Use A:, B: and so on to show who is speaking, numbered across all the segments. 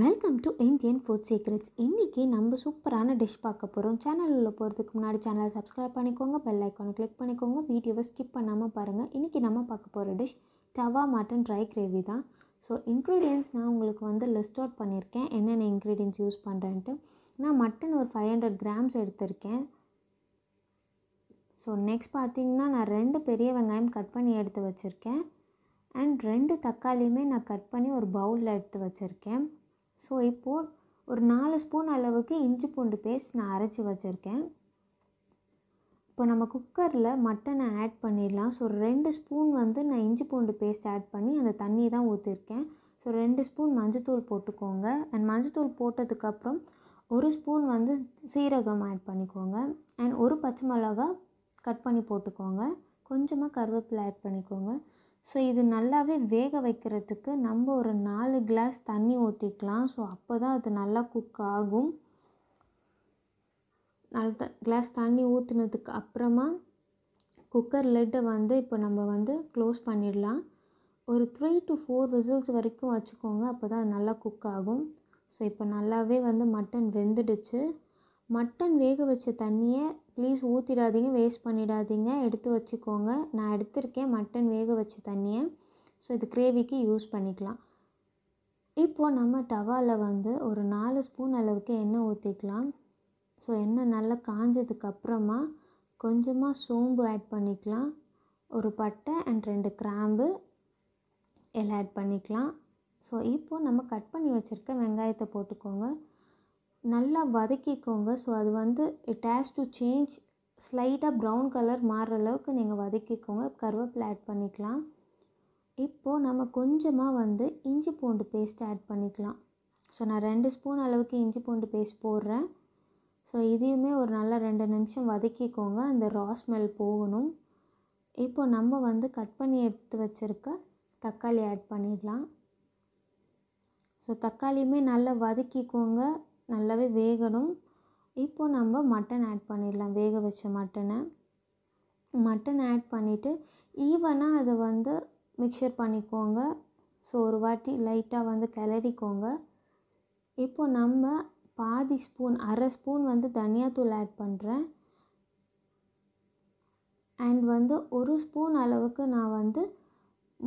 A: welcome to Indian food secrets இன்றைக்கி நம்ம சூப்பரான டிஷ் பார்க்க போகிறோம் சேனலில் போகிறதுக்கு முன்னாடி சேனலை சப்ஸ்கிரைப் பண்ணிக்கோங்க பெல் ஐக்கானை கிளிக் பண்ணிக்கோங்க வீடியோவை ஸ்கிப் பண்ணாமல் பாருங்கள் இன்றைக்கி நம்ம பார்க்க போகிற dish tawa mutton dry gravy தான் ஸோ இன்க்ரீடியன்ஸ் நான் உங்களுக்கு வந்து லிஸ்ட் அவுட் பண்ணியிருக்கேன் என்னென்ன இன்க்ரீடியன்ஸ் யூஸ் பண்ணுறேன்ட்டு நான் மட்டன் ஒரு ஃபைவ் ஹண்ட்ரட் கிராம்ஸ் எடுத்திருக்கேன் ஸோ நெக்ஸ்ட் பார்த்திங்கன்னா நான் ரெண்டு பெரிய வெங்காயம் கட் பண்ணி எடுத்து வச்சுருக்கேன் அண்ட் ரெண்டு தக்காளியுமே நான் கட் பண்ணி ஒரு பவுலில் எடுத்து வச்சுருக்கேன் ஸோ இப்போது ஒரு நாலு ஸ்பூன் அளவுக்கு இஞ்சி பூண்டு பேஸ்ட் நான் அரைச்சி வச்சுருக்கேன் இப்போ நம்ம குக்கரில் மட்டனை ஆட் பண்ணிடலாம் ஸோ ரெண்டு ஸ்பூன் வந்து நான் இஞ்சி பூண்டு பேஸ்ட் ஆட் பண்ணி அந்த தண்ணி தான் ஊற்றிருக்கேன் ஸோ ரெண்டு ஸ்பூன் மஞ்சத்தூள் போட்டுக்கோங்க அண்ட் மஞ்சத்தூள் போட்டதுக்கப்புறம் ஒரு ஸ்பூன் வந்து சீரகம் ஆட் பண்ணிக்கோங்க அண்ட் ஒரு பச்சை மிளகா கட் பண்ணி போட்டுக்கோங்க கொஞ்சமாக கருவேப்பிலை ஆட் பண்ணிக்கோங்க ஸோ இது நல்லாவே வேக வைக்கிறதுக்கு நம்ம ஒரு நாலு கிளாஸ் தண்ணி ஊற்றிக்கலாம் ஸோ அப்போ தான் அது நல்லா குக் ஆகும் நாலு த கிளாஸ் தண்ணி ஊற்றுனதுக்கு அப்புறமா குக்கர் லெட்டை வந்து இப்போ நம்ம வந்து க்ளோஸ் பண்ணிடலாம் ஒரு த்ரீ டு ஃபோர் விசில்ஸ் வரைக்கும் வச்சுக்கோங்க அப்போ தான் அது நல்லா குக் ஆகும் ஸோ இப்போ நல்லாவே வந்து மட்டன் வெந்துடுச்சு மட்டன் வேக வச்ச தண்ணியை ப்ளீஸ் ஊற்றிடாதீங்க வேஸ்ட் பண்ணிடாதீங்க எடுத்து வச்சுக்கோங்க நான் எடுத்திருக்கேன் மட்டன் வேக வச்ச தண்ணியை ஸோ இது கிரேவிக்கு யூஸ் பண்ணிக்கலாம் இப்போது நம்ம டவாவில் வந்து ஒரு நாலு ஸ்பூன் அளவுக்கு எண்ணெய் ஊற்றிக்கலாம் ஸோ எண்ணெய் நல்லா காஞ்சதுக்கப்புறமா கொஞ்சமாக சோம்பு ஆட் பண்ணிக்கலாம் ஒரு பட்டை அண்ட் ரெண்டு கிராம்பு எல்லாம் ஆட் பண்ணிக்கலாம் ஸோ இப்போது நம்ம கட் பண்ணி வச்சுருக்க வெங்காயத்தை போட்டுக்கோங்க நல்லா வதக்கிக்கோங்க ஸோ அது வந்து இட் ஹேஸ் டு சேஞ்ச் ஸ்லைட்டாக ப்ரௌன் கலர் மாறுற அளவுக்கு நீங்கள் வதக்கிக்கோங்க கருவேப்பிலை ஆட் பண்ணிக்கலாம் இப்போது நம்ம கொஞ்சமாக வந்து இஞ்சி பூண்டு பேஸ்ட் ஆட் பண்ணிக்கலாம் ஸோ நான் ரெண்டு ஸ்பூன் அளவுக்கு இஞ்சி பூண்டு பேஸ்ட் போடுறேன் ஸோ இதையுமே ஒரு நல்ல ரெண்டு நிமிஷம் வதக்கிக்கோங்க அந்த ரா ஸ்மெல் போகணும் இப்போ நம்ம வந்து கட் பண்ணி எடுத்து வச்சுருக்க தக்காளி ஆட் பண்ணிடலாம் ஸோ தக்காளியுமே நல்லா வதக்கிக்கோங்க நல்லாவே வேகணும் இப்போது நம்ம மட்டன் ஆட் பண்ணிடலாம் வேக வச்ச மட்டனை மட்டன் ஆட் பண்ணிவிட்டு ஈவனாக அதை வந்து மிக்சர் பண்ணிக்கோங்க ஸோ ஒரு வாட்டி லைட்டாக வந்து கிளறிக்கோங்க இப்போ நம்ம பாதி ஸ்பூன் அரை ஸ்பூன் வந்து தனியாத்தூள் ஆட் பண்ணுறேன் அண்ட் வந்து ஒரு ஸ்பூன் அளவுக்கு நான் வந்து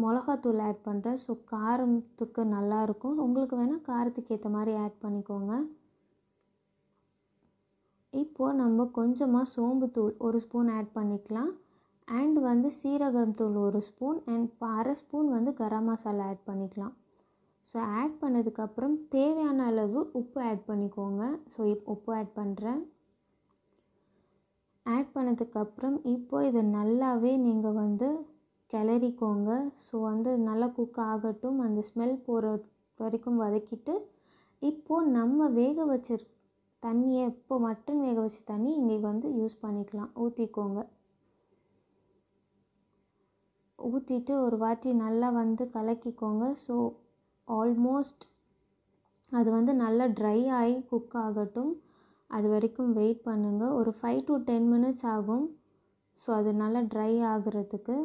A: மிளகாத்தூள் ஆட் பண்ணுறேன் ஸோ காரத்துக்கு நல்லாயிருக்கும் உங்களுக்கு வேணால் காரத்துக்கு ஏற்ற மாதிரி ஆட் பண்ணிக்கோங்க இப்போது நம்ம கொஞ்சமாக சோம்புத்தூள் ஒரு ஸ்பூன் ஆட் பண்ணிக்கலாம் அண்ட் வந்து சீரகம் தூள் ஒரு ஸ்பூன் அண்ட் அரை ஸ்பூன் வந்து கரம் மசாலா ஆட் பண்ணிக்கலாம் ஸோ ஆட் பண்ணதுக்கப்புறம் தேவையான அளவு உப்பு ஆட் பண்ணிக்கோங்க ஸோ இப் உப்பு ஆட் பண்ணுறேன் ஆட் பண்ணதுக்கப்புறம் இப்போ இதை நல்லாவே நீங்கள் வந்து கிளறிக்கோங்க ஸோ வந்து நல்லா குக் ஆகட்டும் அந்த ஸ்மெல் போகிற வரைக்கும் வதக்கிட்டு இப்போது நம்ம வேக வச்சிருக்க தண்ணியை இப்போ மட்டன் வேக வச்ச தண்ணி இங்கே வந்து யூஸ் பண்ணிக்கலாம் ஊற்றிக்கோங்க ஊற்றிட்டு ஒரு வாட்டி நல்லா வந்து கலக்கிக்கோங்க ஸோ ஆல்மோஸ்ட் அது வந்து நல்லா ட்ரை ஆகி குக் ஆகட்டும் அது வரைக்கும் வெயிட் பண்ணுங்கள் ஒரு ஃபைவ் டு டென் மினிட்ஸ் ஆகும் ஸோ அது நல்லா ட்ரை ஆகிறதுக்கு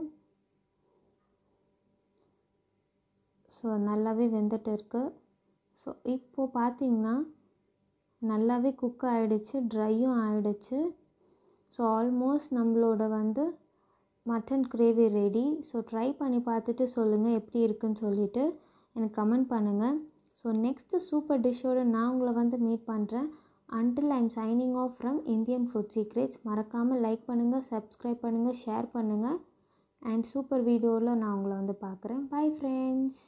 A: ஸோ நல்லாவே வெந்துட்டு இருக்குது ஸோ இப்போது பார்த்திங்கன்னா நல்லாவே குக் ஆகிடுச்சு ட்ரையும் ஆகிடுச்சு ஸோ ஆல்மோஸ்ட் நம்மளோட வந்து mutton gravy ready so try பண்ணி பார்த்துட்டு சொல்லுங்கள் எப்படி இருக்குன்னு சொல்லிவிட்டு எனக்கு கமெண்ட் பண்ணுங்கள் ஸோ நெக்ஸ்ட்டு சூப்பர் டிஷ்ஷோடு நான் உங்களை வந்து மீட் பண்ணுறேன் until I'm signing off from Indian food secrets மறக்காமல் லைக் பண்ணுங்கள் சப்ஸ்கிரைப் பண்ணுங்கள் ஷேர் பண்ணுங்கள் அண்ட் சூப்பர் வீடியோவில் நான் உங்களை வந்து பார்க்குறேன் பாய் ஃப்ரெண்ட்ஸ்